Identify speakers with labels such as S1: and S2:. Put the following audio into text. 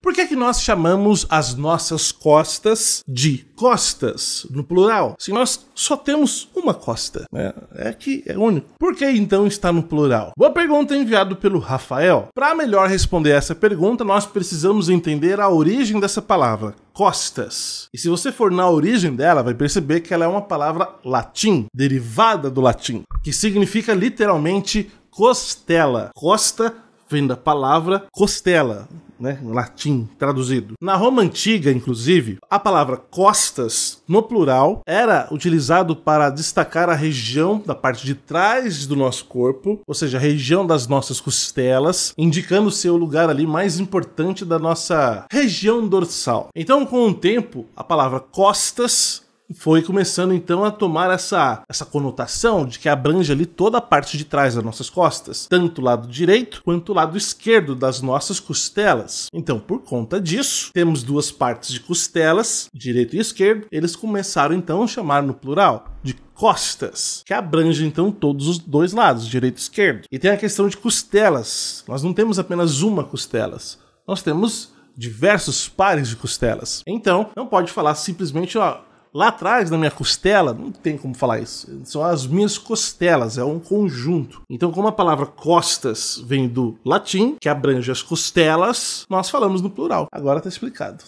S1: Por que, é que nós chamamos as nossas costas de costas, no plural? Se nós só temos uma costa, né? é que é único. Por que então está no plural? Boa pergunta enviada pelo Rafael. Para melhor responder essa pergunta, nós precisamos entender a origem dessa palavra, costas. E se você for na origem dela, vai perceber que ela é uma palavra latim, derivada do latim, que significa literalmente costela. Costa vem da palavra costela né, em latim traduzido. Na Roma antiga, inclusive, a palavra costas, no plural, era utilizado para destacar a região da parte de trás do nosso corpo, ou seja, a região das nossas costelas, indicando ser o lugar ali mais importante da nossa região dorsal. Então, com o tempo, a palavra costas foi começando então a tomar essa, essa conotação de que abrange ali toda a parte de trás das nossas costas, tanto o lado direito quanto o lado esquerdo das nossas costelas. Então, por conta disso, temos duas partes de costelas, direito e esquerdo, eles começaram então a chamar no plural de costas, que abrange então todos os dois lados, direito e esquerdo. E tem a questão de costelas. Nós não temos apenas uma costela. nós temos diversos pares de costelas. Então, não pode falar simplesmente, ó, Lá atrás, na minha costela, não tem como falar isso. São as minhas costelas, é um conjunto. Então, como a palavra costas vem do latim, que abrange as costelas, nós falamos no plural. Agora tá explicado.